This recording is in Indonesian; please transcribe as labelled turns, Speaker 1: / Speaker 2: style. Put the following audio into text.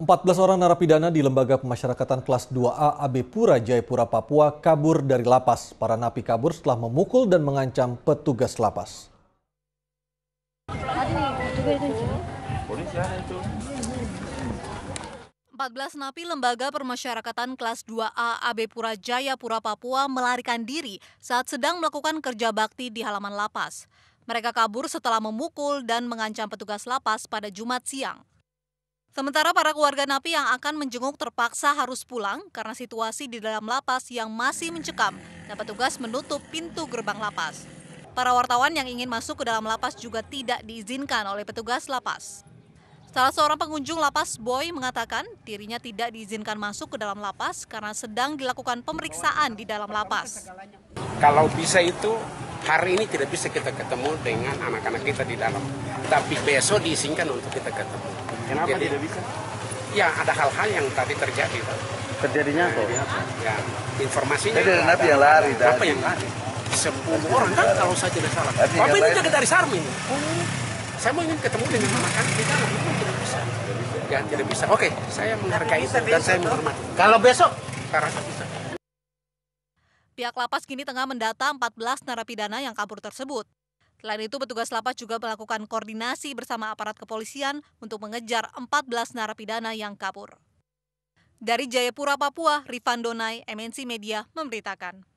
Speaker 1: 14 orang narapidana di Lembaga Pemasyarakatan Kelas 2A AB Pura Jayapura Papua kabur dari lapas. Para napi kabur setelah memukul dan mengancam petugas lapas. Empat belas napi Lembaga Permasyarakatan Kelas 2A AB Pura Jaya Papua melarikan diri saat sedang melakukan kerja bakti di halaman lapas. Mereka kabur setelah memukul dan mengancam petugas lapas pada Jumat siang. Sementara para keluarga napi yang akan menjenguk terpaksa harus pulang karena situasi di dalam lapas yang masih mencekam dan petugas menutup pintu gerbang lapas. Para wartawan yang ingin masuk ke dalam lapas juga tidak diizinkan oleh petugas lapas. Salah seorang pengunjung lapas Boy mengatakan dirinya tidak diizinkan masuk ke dalam lapas karena sedang dilakukan pemeriksaan di dalam lapas.
Speaker 2: Kalau bisa itu hari ini tidak bisa kita ketemu dengan anak-anak kita di dalam. Tapi besok diizinkan untuk kita ketemu. Kenapa Jadi, tidak bisa? Ya ada hal-hal yang tadi terjadi. Terjadinya apa? Ya, ya. informasinya. Jadi ada napi yang lari. Apa yang lari? Sepuluh orang kan kalau saya tidak salah. Tapi ini juga dari Sarmin. saya mau ingin ketemu dengan anak-anak di dalam. Itu tidak bisa. Ya tidak bisa. Oke, saya menghargai dan saya menghormati. Kalau besok, saya rasa bisa.
Speaker 1: Pihak lapas kini tengah mendata 14 narapidana yang kabur tersebut. Selain itu, petugas lapas juga melakukan koordinasi bersama aparat kepolisian untuk mengejar 14 narapidana yang kabur. Dari Jayapura, Papua, Rifan Donai, MNC Media, memberitakan.